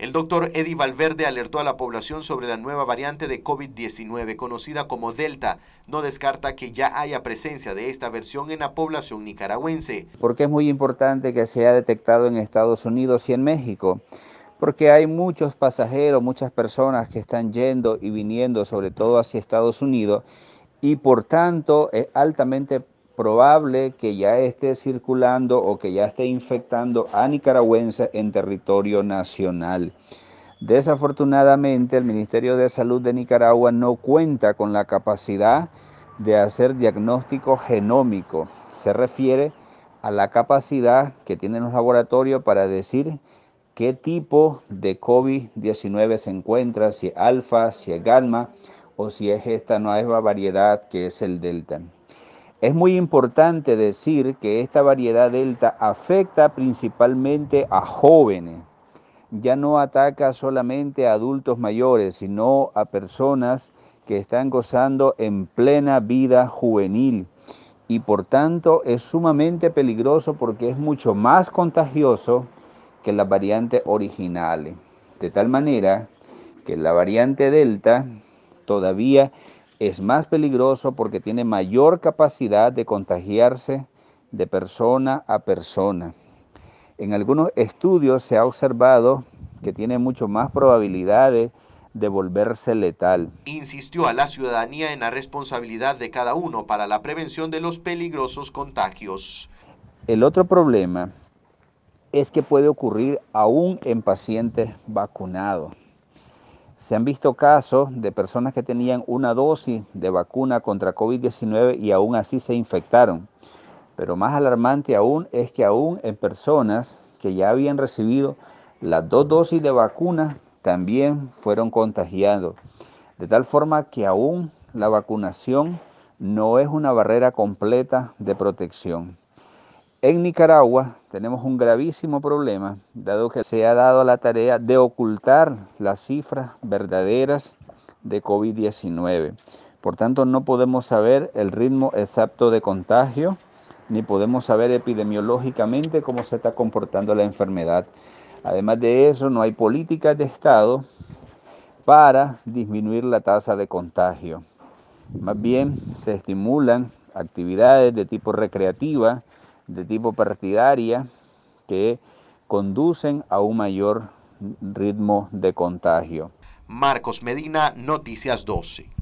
El doctor Eddie Valverde alertó a la población sobre la nueva variante de COVID-19 conocida como Delta. No descarta que ya haya presencia de esta versión en la población nicaragüense. Porque es muy importante que se haya detectado en Estados Unidos y en México. Porque hay muchos pasajeros, muchas personas que están yendo y viniendo, sobre todo hacia Estados Unidos, y por tanto es altamente probable que ya esté circulando o que ya esté infectando a nicaragüenses en territorio nacional. Desafortunadamente, el Ministerio de Salud de Nicaragua no cuenta con la capacidad de hacer diagnóstico genómico. Se refiere a la capacidad que tienen los laboratorios para decir qué tipo de COVID-19 se encuentra, si es alfa, si es gamma o si es esta nueva variedad que es el delta. Es muy importante decir que esta variedad delta afecta principalmente a jóvenes. Ya no ataca solamente a adultos mayores, sino a personas que están gozando en plena vida juvenil. Y por tanto es sumamente peligroso porque es mucho más contagioso que la variante originales. De tal manera que la variante delta todavía es más peligroso porque tiene mayor capacidad de contagiarse de persona a persona. En algunos estudios se ha observado que tiene mucho más probabilidades de volverse letal. Insistió a la ciudadanía en la responsabilidad de cada uno para la prevención de los peligrosos contagios. El otro problema es que puede ocurrir aún en pacientes vacunados. Se han visto casos de personas que tenían una dosis de vacuna contra COVID-19 y aún así se infectaron. Pero más alarmante aún es que aún en personas que ya habían recibido las dos dosis de vacuna también fueron contagiados. De tal forma que aún la vacunación no es una barrera completa de protección. En Nicaragua tenemos un gravísimo problema, dado que se ha dado la tarea de ocultar las cifras verdaderas de COVID-19. Por tanto, no podemos saber el ritmo exacto de contagio, ni podemos saber epidemiológicamente cómo se está comportando la enfermedad. Además de eso, no hay políticas de Estado para disminuir la tasa de contagio. Más bien, se estimulan actividades de tipo recreativa, de tipo partidaria que conducen a un mayor ritmo de contagio. Marcos Medina, Noticias 12.